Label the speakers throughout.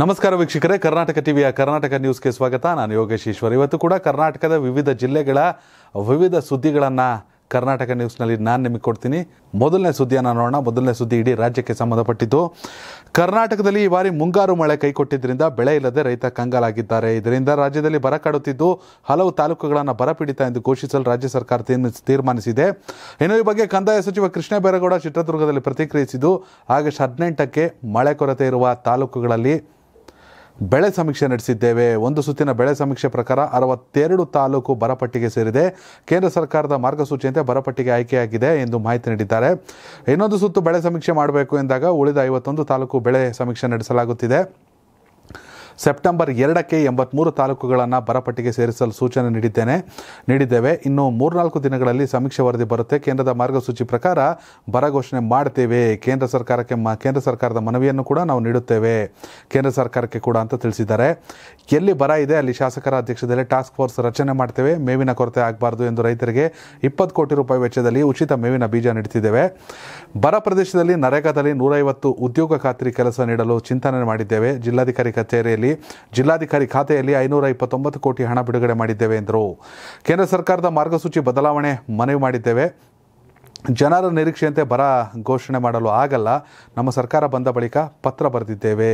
Speaker 1: ನಮಸ್ಕಾರ ವೀಕ್ಷಕರೇ ಕರ್ನಾಟಕ ಟಿವಿಯ ಕರ್ನಾಟಕ ನ್ಯೂಸ್ಗೆ ಸ್ವಾಗತ ನಾನು ಯೋಗೇಶ್ ಇವತ್ತು ಕೂಡ ಕರ್ನಾಟಕದ ವಿವಿಧ ಜಿಲ್ಲೆಗಳ ವಿವಿಧ ಸುದ್ದಿಗಳನ್ನು ಕರ್ನಾಟಕ ನ್ಯೂಸ್ನಲ್ಲಿ ನಾನು ನಿಮಗೆ ಕೊಡ್ತೀನಿ ಮೊದಲನೇ ಸುದ್ದಿಯನ್ನು ನೋಡೋಣ ಮೊದಲನೇ ಸುದ್ದಿ ಇಡೀ ರಾಜ್ಯಕ್ಕೆ ಸಂಬಂಧಪಟ್ಟಿದ್ದು ಕರ್ನಾಟಕದಲ್ಲಿ ಈ ಬಾರಿ ಮುಂಗಾರು ಮಳೆ ಕೈಕೊಟ್ಟಿದ್ದರಿಂದ ಬೆಳೆ ಇಲ್ಲದೆ ರೈತ ಕಂಗಾಲಾಗಿದ್ದಾರೆ ಇದರಿಂದ ರಾಜ್ಯದಲ್ಲಿ ಬರ ಕಾಡುತ್ತಿದ್ದು ಹಲವು ತಾಲೂಕುಗಳನ್ನು ಬರಪೀಡಿತ ಎಂದು ಘೋಷಿಸಲು ರಾಜ್ಯ ಸರ್ಕಾರ ತೀರ್ಮಾನಿಸಿದೆ ಇನ್ನು ಈ ಬಗ್ಗೆ ಕಂದಾಯ ಸಚಿವ ಕೃಷ್ಣ ಚಿತ್ರದುರ್ಗದಲ್ಲಿ ಪ್ರತಿಕ್ರಿಯಿಸಿದ್ದು ಆಗಸ್ಟ್ ಹದಿನೆಂಟಕ್ಕೆ ಮಳೆ ಕೊರತೆ ಇರುವ ತಾಲೂಕುಗಳಲ್ಲಿ ಬೆಳೆ ಸಮೀಕ್ಷೆ ನಡೆಸಿದ್ದೇವೆ ಒಂದು ಸುತ್ತಿನ ಬೆಳೆ ಸಮೀಕ್ಷೆ ಪ್ರಕಾರ ಅರವತ್ತೆರಡು ತಾಲೂಕು ಬರಪಟ್ಟಿಗೆ ಸೇರಿದೆ ಕೇಂದ್ರ ಸರ್ಕಾರದ ಮಾರ್ಗಸೂಚಿಯಂತೆ ಬರಪಟ್ಟಿಗೆ ಆಯ್ಕೆಯಾಗಿದೆ ಎಂದು ಮಾಹಿತಿ ನೀಡಿದ್ದಾರೆ ಇನ್ನೊಂದು ಸುತ್ತು ಬೆಳೆ ಸಮೀಕ್ಷೆ ಮಾಡಬೇಕು ಎಂದಾಗ ಉಳಿದ ಐವತ್ತೊಂದು ತಾಲೂಕು ಬೆಳೆ ಸಮೀಕ್ಷೆ ನಡೆಸಲಾಗುತ್ತಿದೆ ಸೆಪ್ಟೆಂಬರ್ ಎರಡಕ್ಕೆ ಎಂಬತ್ಮೂರು ತಾಲೂಕುಗಳನ್ನು ಬರಪಟ್ಟಿಗೆ ಸೇರಿಸಲು ಸೂಚನೆ ನೀಡಿದ್ದೇನೆ ನೀಡಿದ್ದೇವೆ ಇನ್ನು ಮೂರ್ನಾಲ್ಕು ದಿನಗಳಲ್ಲಿ ಸಮೀಕ್ಷೆ ವರದಿ ಬರುತ್ತೆ ಕೇಂದ್ರದ ಮಾರ್ಗಸೂಚಿ ಪ್ರಕಾರ ಬರ ಘೋಷಣೆ ಮಾಡ್ತೇವೆ ಕೇಂದ್ರ ಸರ್ಕಾರಕ್ಕೆ ಕೇಂದ್ರ ಸರ್ಕಾರದ ಮನವಿಯನ್ನು ಕೂಡ ನಾವು ನೀಡುತ್ತೇವೆ ಕೇಂದ್ರ ಸರ್ಕಾರಕ್ಕೆ ಕೂಡ ಅಂತ ತಿಳಿಸಿದ್ದಾರೆ ಎಲ್ಲಿ ಬರ ಇದೆ ಅಲ್ಲಿ ಶಾಸಕರ ಅಧ್ಯಕ್ಷದಲ್ಲಿ ಟಾಸ್ಕ್ ಫೋರ್ಸ್ ರಚನೆ ಮಾಡ್ತೇವೆ ಮೇವಿನ ಕೊರತೆ ಆಗಬಾರ್ದು ಎಂದು ರೈತರಿಗೆ ಇಪ್ಪತ್ತು ಕೋಟಿ ರೂಪಾಯಿ ವೆಚ್ಚದಲ್ಲಿ ಉಚಿತ ಮೇವಿನ ಬೀಜ ನೀಡುತ್ತಿದ್ದೇವೆ ಬರ ಪ್ರದೇಶದಲ್ಲಿ ನರೇಗಾದಲ್ಲಿ ನೂರೈವತ್ತು ಉದ್ಯೋಗ ಖಾತ್ರಿ ಕೆಲಸ ನೀಡಲು ಚಿಂತನೆ ಮಾಡಿದ್ದೇವೆ ಜಿಲ್ಲಾಧಿಕಾರಿ ಕಚೇರಿಯಲ್ಲಿ ಜಿಲ್ಲಾಧಿಕಾರಿ ಖಾತೆಯಲ್ಲಿ ಐನೂರ ಇಪ್ಪತ್ತೊಂಬತ್ತು ಕೋಟಿ ಹಣ ಬಿಡುಗಡೆ ಮಾಡಿದ್ದೇವೆ ಎಂದರು ಕೇಂದ್ರ ಸರ್ಕಾರದ ಮಾರ್ಗಸೂಚಿ ಬದಲಾವಣೆ ಮನವಿ ಮಾಡಿದ್ದೇವೆ ಜನರ ನಿರೀಕ್ಷೆಯಂತೆ ಬರ ಘೋಷಣೆ ಮಾಡಲು ಆಗಲ್ಲ ನಮ್ಮ ಸರ್ಕಾರ ಬಂದ ಬಳಿಕ ಪತ್ರ ಬರೆದಿದ್ದೇವೆ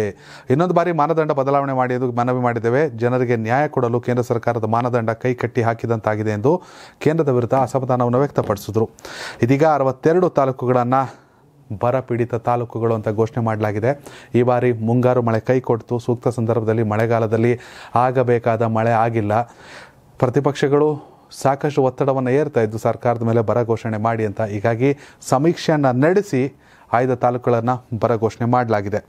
Speaker 1: ಇನ್ನೊಂದು ಬಾರಿ ಮಾನದಂಡ ಬದಲಾವಣೆ ಮಾಡಿ ಮನವಿ ಮಾಡಿದ್ದೇವೆ ಜನರಿಗೆ ನ್ಯಾಯ ಕೊಡಲು ಕೇಂದ್ರ ಸರ್ಕಾರದ ಮಾನದಂಡ ಕೈ ಕಟ್ಟಿ ಹಾಕಿದಂತಾಗಿದೆ ಎಂದು ಕೇಂದ್ರದ ವಿರುದ್ಧ ಅಸಮಾಧಾನವನ್ನು ವ್ಯಕ್ತಪಡಿಸಿದರು ಇದೀಗ ಅರವತ್ತೆರಡು ತಾಲೂಕುಗಳನ್ನು ಬರ ಪೀಡಿತ ತಾಲೂಕುಗಳು ಅಂತ ಘೋಷಣೆ ಮಾಡಲಾಗಿದೆ ಈ ಬಾರಿ ಮುಂಗಾರು ಮಳೆ ಕೈ ಕೊಡ್ತು ಸೂಕ್ತ ಸಂದರ್ಭದಲ್ಲಿ ಮಳೆಗಾಲದಲ್ಲಿ ಆಗಬೇಕಾದ ಮಳೆ ಆಗಿಲ್ಲ ಪ್ರತಿಪಕ್ಷಗಳು ಸಾಕಷ್ಟು ಒತ್ತಡವನ್ನು ಏರ್ತಾ ಇದ್ದು ಸರ್ಕಾರದ ಮೇಲೆ ಬರ ಘೋಷಣೆ ಮಾಡಿ ಅಂತ ಹೀಗಾಗಿ ಸಮೀಕ್ಷೆಯನ್ನು ನಡೆಸಿ ಆಯ್ದ ತಾಲೂಕುಗಳನ್ನು ಬರ ಘೋಷಣೆ ಮಾಡಲಾಗಿದೆ